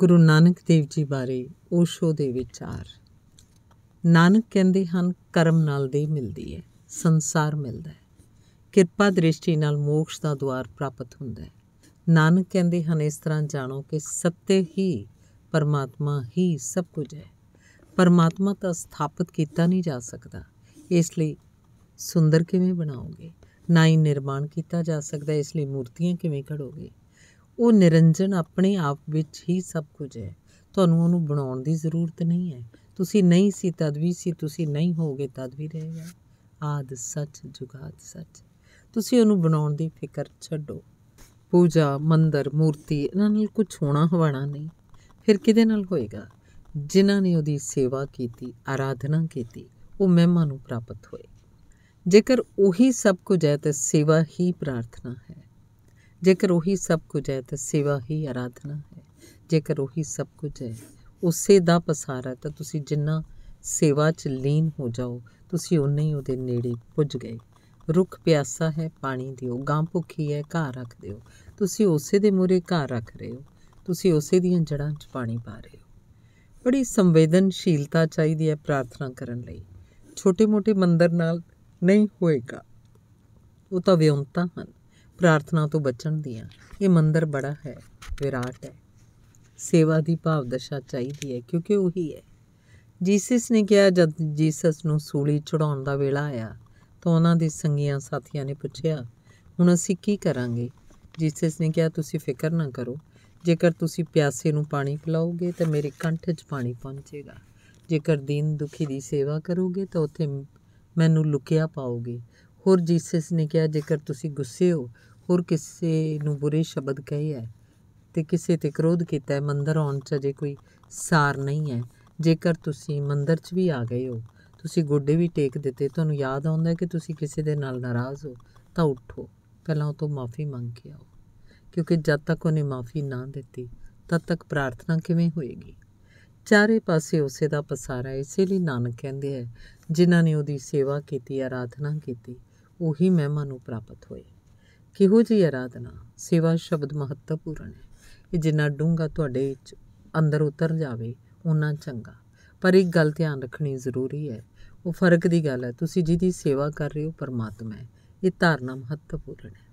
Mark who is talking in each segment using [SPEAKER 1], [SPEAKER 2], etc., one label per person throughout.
[SPEAKER 1] ਗੁਰੂ ਨਾਨਕ ਦੇਵ ਜੀ ਬਾਰੇ ਓਸ਼ੋ ਦੇ ਵਿਚਾਰ ਨਾਨਕ ਕਹਿੰਦੇ ਹਨ ਕਰਮ ਨਾਲ ਦੇ ਮਿਲਦੀ ਹੈ ਸੰਸਾਰ ਮਿਲਦਾ ਹੈ ਕਿਰਪਾ ਦ੍ਰਿਸ਼ਟੀ ਨਾਲ ਮੋਕਸ਼ ਦਾ ਦਵਾਰ ਪ੍ਰਾਪਤ ਹੁੰਦਾ ਹੈ ਨਾਨਕ ਕਹਿੰਦੇ ਹਨ ਇਸ ਤਰ੍ਹਾਂ ਜਾਣੋ ਕਿ ਸੱਤੇ ਹੀ ਪਰਮਾਤਮਾ ਹੀ ਸਭ ਕੁਝ ਹੈ ਪਰਮਾਤਮਾ ਤਾਂ ਸਥਾਪਿਤ ਕੀਤਾ ਨਹੀਂ ਜਾ ਸਕਦਾ ਇਸ ਲਈ ਸੁੰਦਰ ਕਿਵੇਂ ਬਣਾਓਗੇ ਨਾ ਹੀ ਨਿਰਮਾਣ ਕੀਤਾ ਜਾ ਸਕਦਾ ਇਸ ਲਈ ਮੂਰਤੀਆਂ ਕਿਵੇਂ ਘੜੋਗੇ ਉਹ ਨਿਰੰਜਨ ਆਪਣੇ ਆਪ ਵਿੱਚ ਹੀ ਸਭ ਕੁਝ ਹੈ ਤੁਹਾਨੂੰ ਉਹਨੂੰ ਬਣਾਉਣ ਦੀ ਜ਼ਰੂਰਤ ਨਹੀਂ ਹੈ ਤੁਸੀਂ ਨਹੀਂ ਸੀ ਤਦ ਵੀ ਸੀ ਤੁਸੀਂ ਨਹੀਂ ਹੋਗੇ ਤਦ ਵੀ ਰਹੇਗਾ ਆਦ ਸੱਚ ਜੁਗਾਦ ਸੱਚ ਤੁਸੀਂ ਉਹਨੂੰ ਬਣਾਉਣ ਦੀ ਫਿਕਰ ਛੱਡੋ ਪੂਜਾ ਮੰਦਰ ਮੂਰਤੀ ਇਹਨਾਂ ਨਾਲ ਕੁਝ ਹੋਣਾ ਹਵਾਣਾ ਨਹੀਂ ਫਿਰ ਕਿਹਦੇ ਨਾਲ ਹੋਏਗਾ ਜਿਨ੍ਹਾਂ ਨੇ ਉਹਦੀ ਸੇਵਾ ਕੀਤੀ ਆਰਾਧਨਾ ਕੀਤੀ ਉਹ ਮਹਿਮਾ ਨੂੰ ਪ੍ਰਾਪਤ ਹੋਏ ਜੇਕਰ ਉਹੀ ਸਭ ਕੁਝ ਹੈ ਤਾਂ ਸੇਵਾ ਹੀ ਪ੍ਰਾਰਥਨਾ ਹੈ ਜੇਕਰ ਉਹੀ ਸਭ ਕੁਝ ਹੈ ਤਾਂ ਸੇਵਾ ਹੀ ਆਰਾਧਨਾ ਹੈ ਜੇਕਰ ਉਹੀ ਸਭ ਕੁਝ ਹੈ ਉਸੇ ਦਾ ਪਸਾਰਾ ਤਾਂ ਤੁਸੀਂ ਜਿੰਨਾ ਸੇਵਾ 'ਚ ਲੀਨ ਹੋ ਜਾਓ ਤੁਸੀਂ ਉਨੇ ਹੀ ਉਹਦੇ ਨੇੜੇ ਪੁੱਜ ਗਏ ਰੁੱਖ ਪਿਆਸਾ ਹੈ ਪਾਣੀ ਦਿਓ ਗਾਂ ਭੁੱਖੀ ਹੈ ਘਾਹ ਰੱਖ ਦਿਓ ਤੁਸੀਂ ਉਸੇ ਦੇ ਮੂਰੇ ਘਾਹ ਰੱਖ ਰਹੇ ਹੋ ਤੁਸੀਂ ਉਸੇ ਦੀਆਂ ਜੜਾਂ 'ਚ ਪਾਣੀ ਪਾ ਰਹੇ ਹੋ ਬੜੀ ਸੰਵੇਦਨਸ਼ੀਲਤਾ ਚਾਹੀਦੀ ਹੈ ਪ੍ਰਾਰਥਨਾ ਕਰਨ ਲਈ ਛੋਟੇ-ਮੋਟੇ ਮੰਦਰ ਨਾਲ ਨਹੀਂ ਹੋਏਗਾ ਉਹ ਤਾਂ ਵਿਉਂਤਾ ਹਨ ਪ੍ਰਾਰਥਨਾ ਤੋਂ ਬਚਣ ਦੀਆਂ ਇਹ ਮੰਦਰ ਬੜਾ ਹੈ ਵਿਰਾਟ ਹੈ ਸੇਵਾ ਦੀ ਭਾਵ ਦਸ਼ਾ ਚਾਹੀਦੀ ਹੈ ਕਿਉਂਕਿ ਉਹੀ ਹੈ ਜੀਸਸ ਨੇ ਕਿਹਾ ਜਦ ਜੀਸਸ ਨੂੰ ਸੂਲੀ ਚੜਾਉਣ ਦਾ ਵੇਲਾ ਆਇਆ ਤਾਂ ਉਹਨਾਂ ਦੇ ਸੰਗੀਆਂ ਸਾਥੀਆਂ ਨੇ ਪੁੱਛਿਆ ਹੁਣ ਅਸੀਂ ਕੀ ਕਰਾਂਗੇ ਜੀਸਸ ਨੇ ਕਿਹਾ ਤੁਸੀਂ ਫਿਕਰ ਨਾ ਕਰੋ ਜੇਕਰ ਤੁਸੀਂ ਪਿਆਸੇ ਨੂੰ ਪਾਣੀ ਪਿਲਾਓਗੇ ਤਾਂ ਮੇਰੇ ਕੰਠ 'ਚ ਪਾਣੀ ਪਹੁੰਚੇਗਾ ਜੇਕਰ ਦੀਨ ਦੁਖੀ ਦੀ ਸੇਵਾ ਕਰੋਗੇ ਤਾਂ ਉੱਥੇ ਮੈਨੂੰ ਲੁਕਿਆ ਪਾਓਗੇ ਹੋਰ ਜੀਸਸ ਨੇ ਕਿਹਾ ਜੇਕਰ ਤੁਸੀਂ ਗੁੱਸੇ ਹੋ ਹੋਰ ਕਿਸੇ ਨੂੰ ਬੁਰੇ ਸ਼ਬਦ ਕਹੇ ਹੈ ਤੇ ਕਿਸੇ ਤੇ ਕ੍ਰੋਧ ਕੀਤਾ ਹੈ ਮੰਦਰ ਆਉਣ ਚ ਜੇ ਕੋਈ ਸਾਰ ਨਹੀਂ ਹੈ ਜੇਕਰ ਤੁਸੀਂ ਮੰਦਰ 'ਚ ਵੀ ਆ ਗਏ ਹੋ ਤੁਸੀਂ ਗੋਡੇ ਵੀ ਟੇਕ ਦਿੱਤੇ ਤੁਹਾਨੂੰ ਯਾਦ ਆਉਂਦਾ ਹੈ ਕਿ ਤੁਸੀਂ ਕਿਸੇ ਦੇ ਨਾਲ ਨਾਰਾਜ਼ ਹੋ ਤਾਂ ਉੱਠੋ ਪਹਿਲਾਂ ਉਹ ਤੋਂ ਮਾਫੀ ਮੰਗ ਕੇ ਆਓ ਕਿਉਂਕਿ ਜਦ ਤੱਕ ਉਹਨੇ ਮਾਫੀ ਨਾ ਦਿੱਤੀ ਤਦ ਤੱਕ ਪ੍ਰਾਰਥਨਾ ਕਿਵੇਂ ਹੋਏਗੀ ਚਾਰੇ ਪਾਸੇ ਉਸੇ ਦਾ ਪਸਾਰਾ ਇਸੇ ਲਈ ਨਾਨਕ ਕਹਿੰਦੇ ਹੈ ਜਿਨ੍ਹਾਂ ਨੇ ਉਹਦੀ ਸੇਵਾ ਕੀਤੀ ਆਰਾਧਨਾ ਕੀਤੀ ਉਹੀ ਮਹਿਮਾ ਨੂੰ ਪ੍ਰਾਪਤ ਹੋਏ ਕਿਹੋ ਜੀ ਆਰਾਧਨਾ ਸੇਵਾ ਸ਼ਬਦ ਮਹੱਤਵਪੂਰਨ ਹੈ ਇਹ ਜਿੰਨਾ ਡੂੰਗਾ ਤੁਹਾਡੇ ਅੰਦਰ ਉਤਰ ਜਾਵੇ ਉਹਨਾਂ ਚੰਗਾ ਪਰ ਇੱਕ ਗੱਲ ਧਿਆਨ ਰੱਖਣੀ ਜ਼ਰੂਰੀ ਹੈ ਉਹ ਫਰਕ ਦੀ ਗੱਲ ਹੈ ਤੁਸੀਂ ਜਿਹਦੀ ਸੇਵਾ ਕਰ ਰਹੇ ਹੋ ਪਰਮਾਤਮਾ ਹੈ ਇਹ ਧਾਰਨਾ ਮਹੱਤਵਪੂਰਨ ਹੈ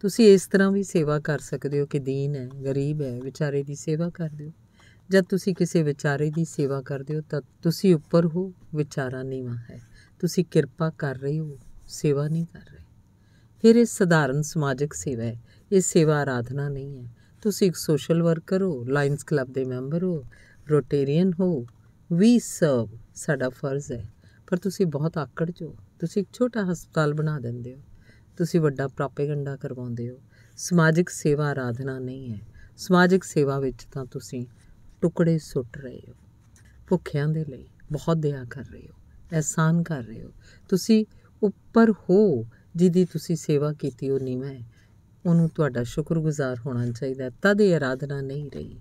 [SPEAKER 1] ਤੁਸੀਂ ਇਸ ਤਰ੍ਹਾਂ ਵੀ ਸੇਵਾ ਕਰ ਸਕਦੇ ਹੋ ਕਿ ਦੀਨ ਹੈ ਗਰੀਬ ਹੈ ਵਿਚਾਰੇ ਦੀ ਸੇਵਾ ਕਰਦੇ ਹੋ ਜਦ ਤੁਸੀਂ ਕਿਸੇ ਵਿਚਾਰੇ ਦੀ ਸੇਵਾ ਕਰਦੇ ਹੋ ਤਾਂ ਤੁਸੀਂ ਉੱਪਰ ਹੋ ਵਿਚਾਰਾ ਨੀਵਾ ਹੈ ਤੁਸੀਂ ਕਿਰਪਾ ਕਰ ਰਹੇ ਹੋ ਸੇਵਾ ਨਹੀਂ ਕਰ ਰਹੇ ਫਿਰ ਇਹ ਸਧਾਰਨ ਸਮਾਜਿਕ ਸੇਵਾ ਹੈ ਇਹ ਸੇਵਾ ਆਰਾਧਨਾ ਨਹੀਂ ਹੈ ਤੁਸੀਂ ਇੱਕ ਸੋਸ਼ਲ ਵਰਕਰ ਹੋ ਲਾਇਨਸ ਕਲੱਬ ਦੇ ਮੈਂਬਰ ਹੋ ਰੋਟੇਰੀਅਨ ਹੋ ਵੀ ਸਰਵ ਸਾਡਾ ਫਰਜ਼ ਹੈ ਪਰ ਤੁਸੀਂ ਬਹੁਤ ਆਕੜ ਜੋ ਤੁਸੀਂ ਇੱਕ ਛੋਟਾ ਹਸਪਤਾਲ ਬਣਾ ਦਿੰਦੇ ਹੋ ਤੁਸੀਂ ਵੱਡਾ ਪ੍ਰੋਪਾਗੈਂਡਾ ਕਰਵਾਉਂਦੇ ਹੋ ਸਮਾਜਿਕ ਸੇਵਾ ਆਰਾਧਨਾ ਨਹੀਂ ਹੈ ਸਮਾਜਿਕ ਸੇਵਾ ਵਿੱਚ ਤਾਂ ਤੁਸੀਂ ਟੁਕੜੇ ਸੁੱਟ ਰਹੇ ਹੋ ਭੁੱਖਿਆਂ ਦੇ ਲਈ ਬਹੁਤ ਦਇਆ ਕਰ ਰਹੇ ਹੋ ਐਹਸਾਨ ਕਰ ਰਹੇ ਹੋ ਤੁਸੀਂ ਉੱਪਰ ਹੋ ਜਿਹਦੀ ਤੁਸੀਂ ਸੇਵਾ ਕੀਤੀ ਉਹ ਨੀਵਾਂ ਹੈ ਉਹਨੂੰ ਤੁਹਾਡਾ ਸ਼ੁਕਰਗੁਜ਼ਾਰ ਹੋਣਾ ਚਾਹੀਦਾ ਤਦ ਇਹ ਆਰਾਧਨਾ ਨਹੀਂ ਰਹੀ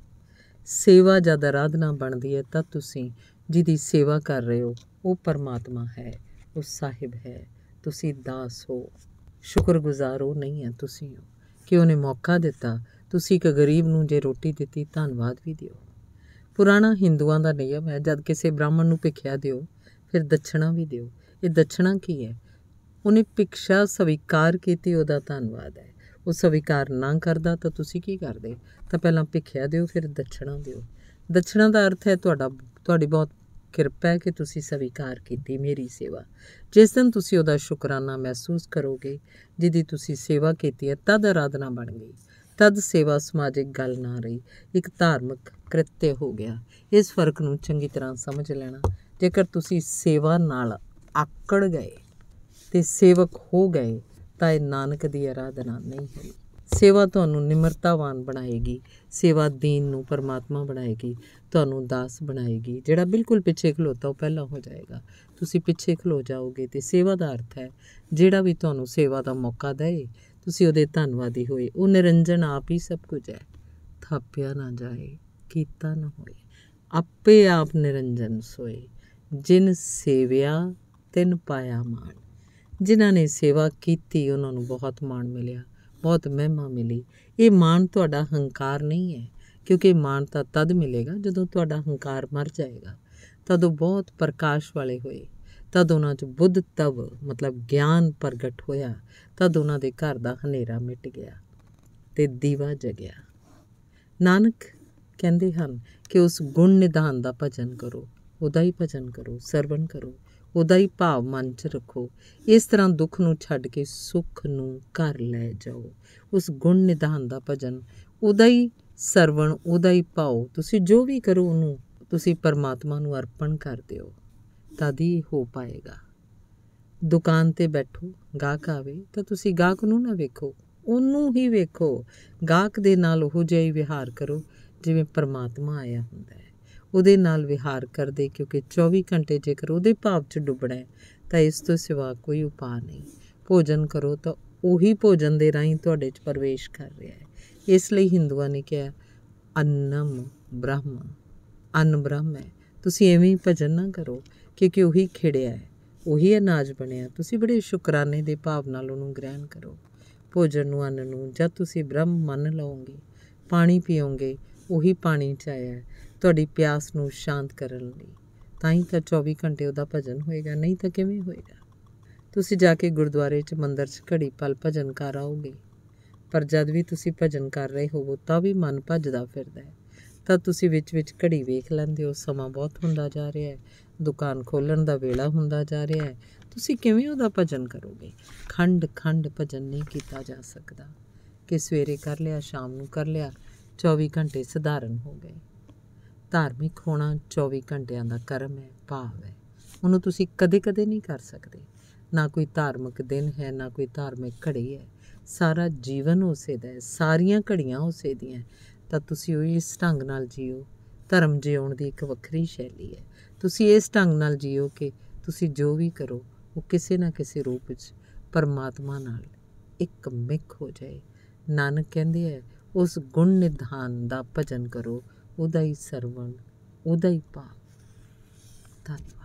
[SPEAKER 1] ਸੇਵਾ ਜਦ ਆਰਾਧਨਾ ਬਣਦੀ ਹੈ ਤਾਂ ਤੁਸੀਂ ਜਿਹਦੀ ਸੇਵਾ ਕਰ ਰਹੇ ਹੋ ਉਹ ਪਰਮਾਤਮਾ ਹੈ ਉਹ ਸਾਹਿਬ ਹੈ ਤੁਸੀਂ ਦਾਸ ਹੋ ਸ਼ੁਕਰਗੁਜ਼ਾਰ ਹੋ ਨਹੀਂ ਹੈ ਤੁਸੀਂ ਕਿ ਉਹਨੇ ਮੌਕਾ ਦਿੱਤਾ ਤੁਸੀਂ ਇੱਕ ਗਰੀਬ ਨੂੰ ਜੇ ਰੋਟੀ ਦਿੱਤੀ ਧੰਨਵਾਦ ਵੀ ਦਿਓ ਪੁਰਾਣਾ ਹਿੰਦੂਆਂ ਦਾ ਨਿਯਮ ਹੈ ਜਦ ਕਿਸੇ ਬ੍ਰਾਹਮਣ ਨੂੰ ਭਿਖਿਆ ਦਿਓ ਫਿਰ ਦਛਣਾ ਵੀ ਦਿਓ ਇਹ ਦਛਣਾ ਕੀ ਹੈ ਉਹਨੇ ਪਿਕਸ਼ਾ ਸਵੀਕਾਰ ਕੀਤੀ ਉਹਦਾ ਧੰਨਵਾਦ ਹੈ ਉਹ ਸਵੀਕਾਰ ਨਾ ਕਰਦਾ ਤਾਂ ਤੁਸੀਂ ਕੀ ਕਰਦੇ ਤਾਂ ਪਹਿਲਾਂ ਭਿਖਿਆ ਦਿਓ ਫਿਰ ਦਛਣਾ ਦਿਓ ਦਛਣਾ ਦਾ ਅਰਥ ਹੈ ਤੁਹਾਡਾ ਤੁਹਾਡੀ ਬਹੁਤ ਕਿਰਪਾ ਹੈ ਕਿ ਤੁਸੀਂ ਸਵੀਕਾਰ ਕੀਤੀ ਮੇਰੀ ਸੇਵਾ ਜਿਸ ਦਿਨ ਤੁਸੀਂ ਉਹਦਾ ਸ਼ੁਕਰਾਨਾ ਮਹਿਸੂਸ ਕਰੋਗੇ ਜਿੱਦੀ ਤੁਸੀਂ ਸੇਵਾ ਕੀਤੀ ਹੈ ਤਦ ਅਰਾਧਨਾ ਬਣ ਗਈ ਤਦ ਸੇਵਾ ਸਮਾਜਿਕ ਗੱਲ ਨਾ ਰਹੀ ਇੱਕ ਧਾਰਮਿਕ ਕ੍ਰਿਤਯ ਹੋ ਗਿਆ ਇਸ ਫਰਕ ਨੂੰ ਚੰਗੀ ਤਰ੍ਹਾਂ ਸਮਝ ਲੈਣਾ ਜੇਕਰ ਤੁਸੀਂ ਸੇਵਾ ਨਾਲ ਆਕੜ ਗਏ ਤੇ ਸੇਵਕ ਹੋ ਗਏ ਤਾਂ ਇਹ ਨਾਨਕ ਦੀ ਆਰਾਧਨਾ ਨਹੀਂ ਹੈ ਸੇਵਾ ਤੁਹਾਨੂੰ ਨਿਮਰਤਾਵਾਨ ਬਣਾਏਗੀ ਸੇਵਾ ਦੀਨ ਨੂੰ ਪਰਮਾਤਮਾ ਬਣਾਏਗੀ ਤੁਹਾਨੂੰ ਦਾਸ ਬਣਾਏਗੀ ਜਿਹੜਾ ਬਿਲਕੁਲ ਪਿੱਛੇ ਖਲੋਤਾ ਉਹ ਪਹਿਲਾਂ ਹੋ ਜਾਏਗਾ ਤੁਸੀਂ ਪਿੱਛੇ ਖਲੋ ਜਾਓਗੇ ਤੇ ਸੇਵਾ ਦਾ ਅਰਥ ਹੈ ਜਿਹੜਾ ਵੀ ਤੁਹਾਨੂੰ ਸੇਵਾ ਦਾ ਮੌਕਾ ਦੇ ਤੁਸੀਂ ਉਹਦੇ ਧੰਨਵਾਦੀ ਹੋਏ ਉਹ ਨਿਰੰਜਨ ਆਪ ਹੀ ਸਭ ਕੁਝ ਹੈ ਥਾਪਿਆ ਨਾ ਜਾਏ ਕੀਤਾ ਨਾ ਹੋਏ ਆਪੇ ਆਪ ਨਿਰੰਜਨ ਸੋਏ ਜਿਨ ਸੇਵਿਆ ਤਿਨ ਪਾਇਆ ਮਾਣ ਜਿਨ੍ਹਾਂ ਨੇ ਸੇਵਾ ਕੀਤੀ ਉਹਨਾਂ ਨੂੰ ਬਹੁਤ ਮਾਣ ਮਿਲਿਆ ਬਹੁਤ ਮਹਿਮਾ ਮਿਲੀ ਇਹ ਮਾਣ ਤੁਹਾਡਾ ਹੰਕਾਰ ਨਹੀਂ ਹੈ ਕਿਉਂਕਿ ਮਾਣ ਤਾਂ ਤਦ ਮਿਲੇਗਾ ਜਦੋਂ ਤੁਹਾਡਾ ਹੰਕਾਰ ਮਰ ਜਾਏਗਾ ਤਦ ਉਹ ਬਹੁਤ ਪ੍ਰਕਾਸ਼ ਵਾਲੇ ਹੋਏ ਤਦ ਉਹਨਾਂ 'ਚ ਬੁੱਧ ਤਵ ਮਤਲਬ ਗਿਆਨ ਪ੍ਰਗਟ ਹੋਇਆ ਤਦ ਉਹਨਾਂ ਦੇ ਘਰ ਦਾ ਹਨੇਰਾ ਮਿਟ ਗਿਆ ਤੇ ਦੀਵਾ ਜਗਿਆ ਨਾਨਕ ਕਹਿੰਦੇ ਹਨ ਕਿ ਉਸ ਗੁਣ ਨਿਧਾਨ ਦਾ ਭਜਨ ਕਰੋ ਉਹਦਾ ਹੀ ਭਜਨ ਕਰੋ ਸਰਵਣ ਕਰੋ ਉਹਦਾ ਹੀ ਭਾਵ ਮਨ 'ਚ ਰੱਖੋ ਇਸ ਤਰ੍ਹਾਂ ਦੁੱਖ ਨੂੰ ਛੱਡ ਕੇ ਸੁੱਖ ਨੂੰ ਘਰ ਲੈ ਜਾਓ ਉਸ ਗੁਣ ਨਿਧਾਨ ਦਾ ਭਜਨ ਉਹਦਾ ਹੀ ਸਰਵਣ ਉਹਦਾ ਹੀ ਪਾਉ ਤੁਸੀਂ ਜੋ ਵੀ ਕਰੋ ਉਹਨੂੰ ਤੁਸੀਂ ਪਰਮਾਤਮਾ ਨੂੰ ਅਰਪਣ ਕਰ ਦਿਓ ਤਦ ਹੀ ਹੋ ਪਾਏਗਾ ਦੁਕਾਨ ਤੇ ਬੈਠੋ ਗਾਹਕ ਆਵੇ ਤਾਂ ਤੁਸੀਂ ਗਾਹਕ ਨੂੰ ਨਾ ਵੇਖੋ ਉਹਨੂੰ ਹੀ ਵੇਖੋ ਗਾਹਕ ਦੇ ਨਾਲ ਉਹ ਜਿਹਾ ਹੀ ਵਿਹਾਰ ਕਰੋ ਜਿਵੇਂ ਪਰਮਾਤਮਾ ਆਇਆ ਹੁੰਦਾ ਹੈ ਉਹਦੇ ਨਾਲ ਵਿਹਾਰ ਕਰਦੇ ਕਿਉਂਕਿ 24 ਘੰਟੇ ਜੇਕਰ ਉਹਦੇ ਭਾਵ 'ਚ ਡੁੱਬਣਾ ਹੈ ਤਾਂ ਇਸ ਤੋਂ ਸਿਵਾ ਕੋਈ ਉਪਾਅ ਨਹੀਂ ਭੋਜਨ ਕਰੋ ਤਾਂ ਉਹੀ ਭੋਜਨ ਦੇ ਰਾਹੀਂ ਤੁਹਾਡੇ 'ਚ ਪਰਵੇਸ਼ ਕਰ ਰਿਹਾ ਹੈ ਇਸ ਲਈ ਹਿੰਦੂਆਂ ਨੇ ਕਿਹਾ ਅੰਨਮ ਬ੍ਰਹਮ ਅੰਨ ਬ੍ਰਹਮ ਹੈ ਤੁਸੀਂ ਐਵੇਂ ਹੀ ਭਜਨ ਨਾ ਕਰੋ ਕਿਉਂਕਿ ਉਹੀ ਖਿੜਿਆ ਹੈ ਉਹੀ ਅਨਾਜ ਬਣਿਆ ਤੁਸੀਂ ਬੜੇ ਸ਼ੁਕਰਾਨੇ ਦੇ ਭਾਵ ਨਾਲ ਉਹਨੂੰ ਗ੍ਰਹਿਣ ਕਰੋ ਭੋਜਨ ਨੂੰ ਅੰਨ ਨੂੰ ਜਦ ਤੁਸੀਂ ਬ੍ਰਹਮ ਮੰਨ ਲਓਗੇ ਪਾਣੀ ਪੀਓਗੇ ਉਹੀ ਪਾਣੀ ਚ ਆਇਆ ਤੁਹਾਡੀ ਪਿਆਸ ਨੂੰ ਸ਼ਾਂਤ ਕਰਨ ਲਈ ਤਾਂ ਹੀ ਤਾਂ 24 ਘੰਟੇ ਉਹਦਾ ਭਜਨ ਹੋਏਗਾ ਨਹੀਂ ਤਾਂ ਕਿਵੇਂ ਹੋਏਗਾ ਤੁਸੀਂ ਜਾ ਕੇ ਗੁਰਦੁਆਰੇ 'ਚ ਮੰਦਰ 'ਚ ਘੜੀ ਪਲ ਭਜਨ ਕਰ ਆਓਗੇ ਪਰ ਜਦ ਵੀ ਤੁਸੀਂ ਭਜਨ ਕਰ ਰਹੇ ਹੋਵੋ ਤਾਂ ਵੀ ਮਨ ਭੱਜਦਾ ਫਿਰਦਾ ਹੈ ਤਾਂ ਤੁਸੀਂ ਵਿੱਚ ਵਿੱਚ ਘੜੀ ਵੇਖ ਲੈਂਦੇ ਹੋ ਸਮਾਂ ਬਹੁਤ ਹੁੰਦਾ ਜਾ ਰਿਹਾ ਹੈ ਦੁਕਾਨ ਖੋਲਣ ਦਾ ਵੇਲਾ ਹੁੰਦਾ ਜਾ ਰਿਹਾ ਹੈ ਤੁਸੀਂ ਕਿਵੇਂ ਉਹਦਾ ਭਜਨ ਕਰੋਗੇ ਖੰਡ ਖੰਡ ਭਜਨ ਨਹੀਂ ਕੀਤਾ ਜਾ ਸਕਦਾ ਕਿ ਸਵੇਰੇ ਕਰ ਲਿਆ ਸ਼ਾਮ ਨੂੰ ਕਰ ਲਿਆ 24 ਘੰਟੇ ਸਧਾਰਨ ਹੋ ਗਏ ਧਾਰਮਿਕ ਹੋਣਾ 24 ਘੰਟਿਆਂ ਦਾ ਕਰਮ ਹੈ ਭਾਵ ਹੈ ਉਹਨੂੰ ਤੁਸੀਂ ਕਦੇ-ਕਦੇ ਨਹੀਂ ਕਰ ਸਕਦੇ ਨਾ ਕੋਈ ਧਾਰਮਿਕ ਦਿਨ ਹੈ ਨਾ ਕੋਈ ਧਾਰਮਿਕ ਘੜੀ ਹੈ ਸਾਰਾ ਜੀਵਨ ਉਸੇ ਦਾ ਹੈ ਸਾਰੀਆਂ ਘੜੀਆਂ ਉਸੇ ਦੀਆਂ ਤਾਂ ਤੁਸੀਂ ਉਹ ਇਸ ਢੰਗ ਨਾਲ ਜੀਓ ਧਰਮ ਜਿਉਣ ਦੀ ਇੱਕ ਵੱਖਰੀ ਸ਼ੈਲੀ ਹੈ ਤੁਸੀਂ ਇਸ ਢੰਗ ਨਾਲ ਜੀਓ ਕਿ ਤੁਸੀਂ ਜੋ ਵੀ ਕਰੋ ਉਹ ਕਿਸੇ ਨਾ ਕਿਸੇ ਰੂਪ ਵਿੱਚ ਪਰਮਾਤਮਾ ਨਾਲ ਇੱਕ ਮਿਕ ਹੋ ਜਾਏ ਨਾਨਕ ਕਹਿੰਦੇ ਹੈ ਉਸ ਗੁਣ ਨਿਧਾਨ ਦਾ ਭਜਨ ਕਰੋ ਉਹਦਾ ਹੀ ਸਰਵਣ ਉਹਦਾ ਹੀ ਭਾਵ ਧੰਨਵਾਦ